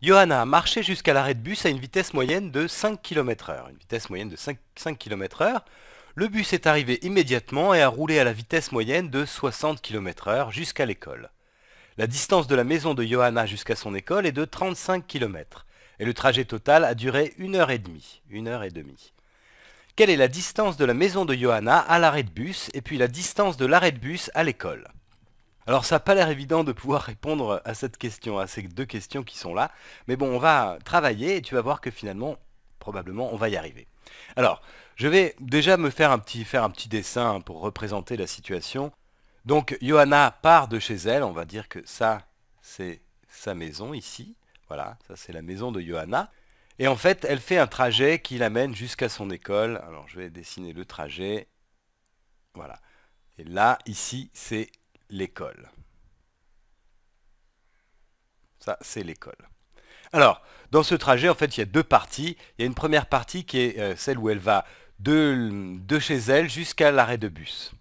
Johanna a marché jusqu'à l'arrêt de bus à une vitesse moyenne de 5 km heure. Une vitesse moyenne de 5, km Le bus est arrivé immédiatement et a roulé à la vitesse moyenne de 60 km heure jusqu'à l'école. La distance de la maison de Johanna jusqu'à son école est de 35 km. Et le trajet total a duré 1 h 30 heure et demie. Quelle est la distance de la maison de Johanna à l'arrêt de bus et puis la distance de l'arrêt de bus à l'école alors ça n'a pas l'air évident de pouvoir répondre à cette question, à ces deux questions qui sont là, mais bon, on va travailler et tu vas voir que finalement, probablement, on va y arriver. Alors, je vais déjà me faire un petit, faire un petit dessin pour représenter la situation. Donc, Johanna part de chez elle, on va dire que ça, c'est sa maison ici. Voilà, ça c'est la maison de Johanna. Et en fait, elle fait un trajet qui l'amène jusqu'à son école. Alors, je vais dessiner le trajet. Voilà. Et là, ici, c'est l'école. Ça, c'est l'école. Alors, dans ce trajet, en fait, il y a deux parties. Il y a une première partie qui est euh, celle où elle va de, chez elle jusqu'à l'arrêt de bus.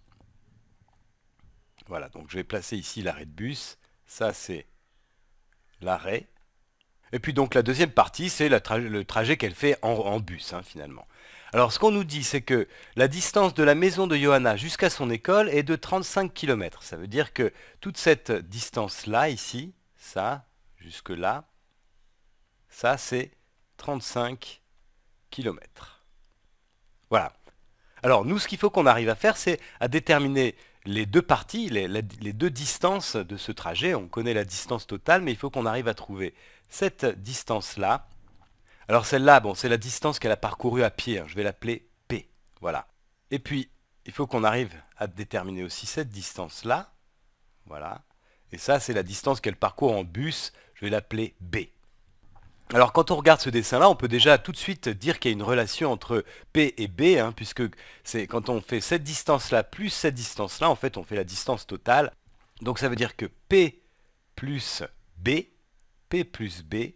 Voilà, donc je vais placer ici l'arrêt de bus. Ça, c'est l'arrêt. Et puis donc la deuxième partie, c'est le trajet qu'elle fait en, bus, hein, finalement. Alors ce qu'on nous dit, c'est que la distance de la maison de Johanna jusqu'à son école est de 35 km. Ça veut dire que toute cette distance-là, ici, ça, jusque-là, ça c'est 35 km. Voilà. Alors nous, ce qu'il faut qu'on arrive à faire, c'est à déterminer les deux parties, les, les, deux distances de ce trajet. On connaît la distance totale, mais il faut qu'on arrive à trouver cette distance-là alors celle-là, bon, c'est la distance qu'elle a parcourue à pied. Hein. Je vais l'appeler P. Voilà. Et puis, il faut qu'on arrive à déterminer aussi cette distance-là. Voilà. Et ça, c'est la distance qu'elle parcourt en bus. Je vais l'appeler B. Alors quand on regarde ce dessin-là, on peut déjà tout de suite dire qu'il y a une relation entre P et B, hein, puisque c'est quand on fait cette distance-là plus cette distance-là, en fait on fait la distance totale. Donc ça veut dire que P plus B, P plus B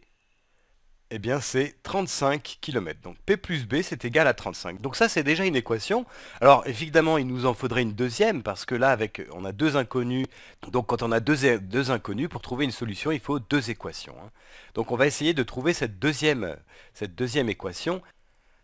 eh bien c'est 35 km. Donc P plus B, c'est égal à 35. Donc ça, c'est déjà une équation. Alors évidemment, il nous en faudrait une deuxième, parce que là, avec, euh, on a deux inconnus. Donc quand on a deux, deux inconnus, pour trouver une solution, il faut deux équations. Hein. Donc on va essayer de trouver cette deuxième, cette deuxième équation.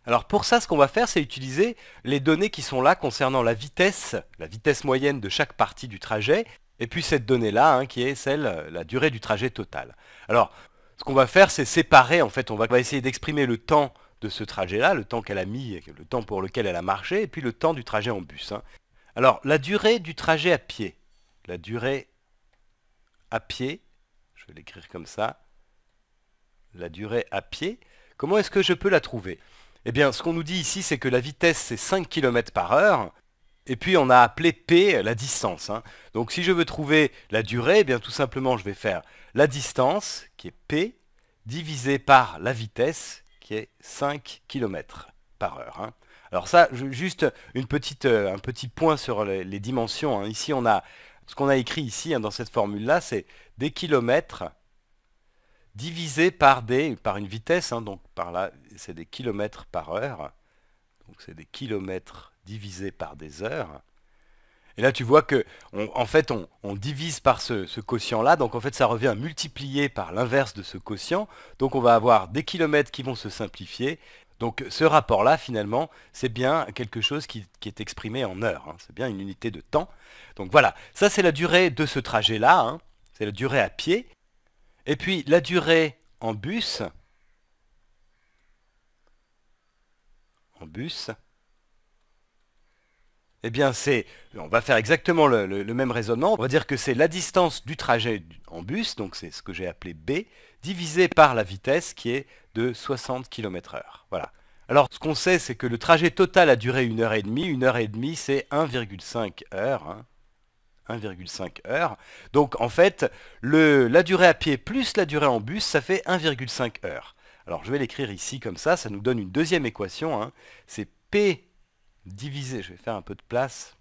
Alors pour ça, ce qu'on va faire, c'est utiliser les données qui sont là concernant la vitesse, la vitesse moyenne de chaque partie du trajet, et puis cette donnée-là, hein, qui est celle, euh, la durée du trajet total. Alors, ce qu'on va faire, c'est séparer, en fait, on va essayer d'exprimer le temps de ce trajet-là, le temps qu'elle a mis, le temps pour lequel elle a marché, et puis le temps du trajet en bus. Hein. Alors, la durée du trajet à pied. La durée à pied, je vais l'écrire comme ça. La durée à pied, comment est-ce que je peux la trouver Eh bien, ce qu'on nous dit ici, c'est que la vitesse, c'est 5 km par heure, et puis on a appelé P la distance. Hein. Donc si je veux trouver la durée, eh bien tout simplement je vais faire la distance, qui est P, divisée par la vitesse, qui est 5 km par heure. Hein. Alors ça, juste une petite, euh, un petit point sur les, dimensions. Hein. Ici, on a ce qu'on a écrit ici hein, dans cette formule-là, c'est des kilomètres divisés par des, par une vitesse, donc par là, c'est des kilomètres par heure. Donc c'est des kilomètres divisés par des heures. Et là, tu vois que, en fait, on, divise par ce, quotient-là. Donc, en fait, ça revient à multiplier par l'inverse de ce quotient. Donc, on va avoir des kilomètres qui vont se simplifier. Donc, ce rapport-là, finalement, c'est bien quelque chose qui, est exprimé en heures. Hein. C'est bien une unité de temps. Donc, voilà. Ça, c'est la durée de ce trajet-là. Hein. C'est la durée à pied. Et puis, la durée en bus. En bus. Eh bien, c'est, on va faire exactement le, même raisonnement. On va dire que c'est la distance du trajet en bus, donc c'est ce que j'ai appelé B, divisé par la vitesse qui est de 60 km/h. Voilà. Alors, ce qu'on sait, c'est que le trajet total a duré une heure et demie. Une heure et demie, c'est 1,5 heure. 1,5 heures. Donc, en fait, la durée à pied plus la durée en bus, ça fait 1,5 heure. Alors, je vais l'écrire ici comme ça. Ça nous donne une deuxième équation. Hein. C'est P divisé, je vais faire un peu de place,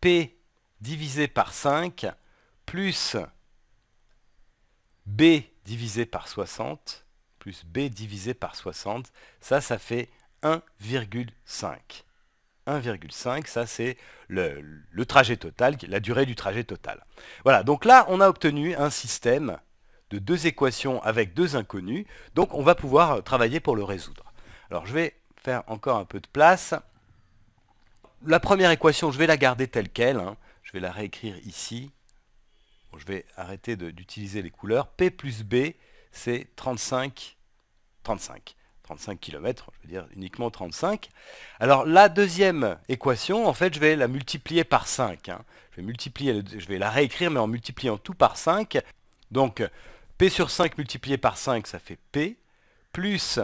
P divisé par 5 plus B divisé par 60 plus B divisé par 60, ça, ça fait 1,5. 1,5, ça c'est le, le, trajet total, la durée du trajet total. Voilà, donc là on a obtenu un système de deux équations avec deux inconnues, donc on va pouvoir travailler pour le résoudre. Alors je vais faire encore un peu de place. La première équation, je vais la garder telle qu'elle. Hein. Je vais la réécrire ici. je vais arrêter d'utiliser les couleurs. P plus B, c'est 35, 35. 35 km, je veux dire uniquement 35. Alors la deuxième équation, en fait, je vais la multiplier par 5. Hein. Je, vais multiplier, je vais la réécrire, mais en multipliant tout par 5. Donc, P sur 5 multiplié par 5, ça fait P, plus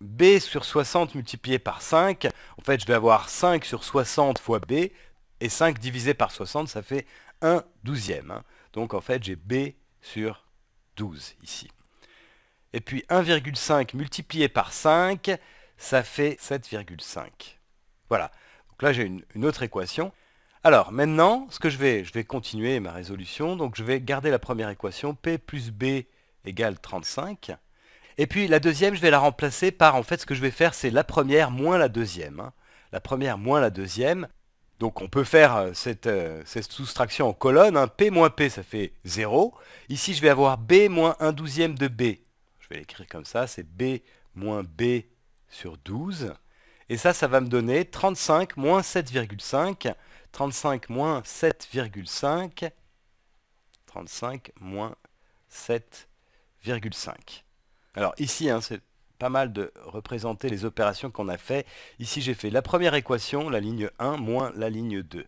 b sur 60 multiplié par 5, en fait je vais avoir 5 sur 60 fois b, et 5 divisé par 60, ça fait 1 douzième. Hein. Donc en fait j'ai b sur 12 ici. Et puis 1,5 multiplié par 5, ça fait 7,5. Voilà. Donc là j'ai une, une, autre équation. Alors maintenant, ce que je vais, je vais continuer ma résolution. Donc je vais garder la première équation, p plus b égale 35. Et puis la deuxième, je vais la remplacer par, en fait, ce que je vais faire, c'est la première moins la deuxième. Hein. La première moins la deuxième. Donc on peut faire euh, euh, cette, soustraction en colonne. Hein. P moins P, ça fait 0. Ici, je vais avoir B moins 1 douzième de B. Je vais l'écrire comme ça, c'est B moins B sur 12. Et ça, ça va me donner 35 moins 7,5. 35 moins 7,5. 35 moins 7,5. Alors ici, hein, c'est pas mal de représenter les opérations qu'on a fait. Ici, j'ai fait la première équation, la ligne 1 moins la ligne 2.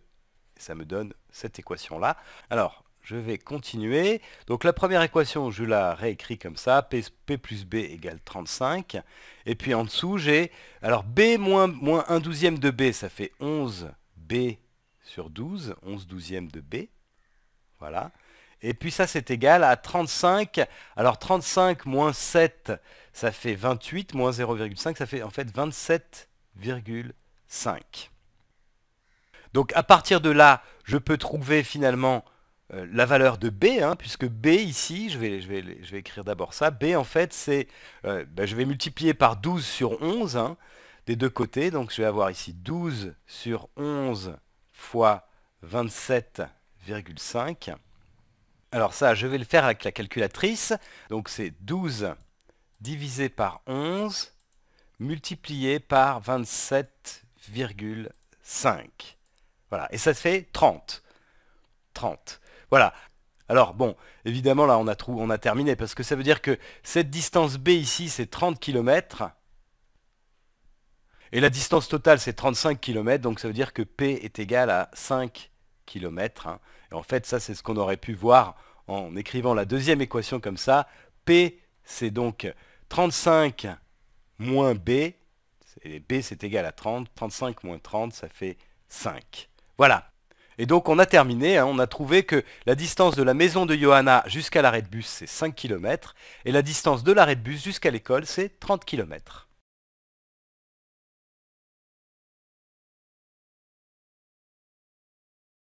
Ça me donne cette équation-là. Alors, je vais continuer. Donc la première équation, je la réécris comme ça, P, plus B égale 35. Et puis en dessous, j'ai... Alors B moins, 1 douzième de B, ça fait 11B sur 12, 11 douzièmes de B. Voilà. Et puis ça, c'est égal à 35. Alors 35 moins 7, ça fait 28, moins 0,5, ça fait en fait 27,5. Donc à partir de là, je peux trouver finalement euh, la valeur de B, hein, puisque B ici, je vais, écrire d'abord ça, B en fait c'est, euh, ben, je vais multiplier par 12 sur 11 hein, des deux côtés, donc je vais avoir ici 12 sur 11 fois 27,5. Alors ça, je vais le faire avec la calculatrice. Donc c'est 12 divisé par 11 multiplié par 27,5. Voilà, et ça fait 30. 30. Voilà. Alors bon, évidemment là on a, on a terminé parce que ça veut dire que cette distance B ici c'est 30 km. Et la distance totale c'est 35 km, donc ça veut dire que P est égal à 5 Hein. Et en fait, ça, c'est ce qu'on aurait pu voir en écrivant la deuxième équation comme ça. P, c'est donc 35 moins B. B, c'est égal à 30. 35 moins 30, ça fait 5. Voilà. Et donc, on a terminé. Hein. On a trouvé que la distance de la maison de Johanna jusqu'à l'arrêt de bus, c'est 5 km. Et la distance de l'arrêt de bus jusqu'à l'école, c'est 30 km.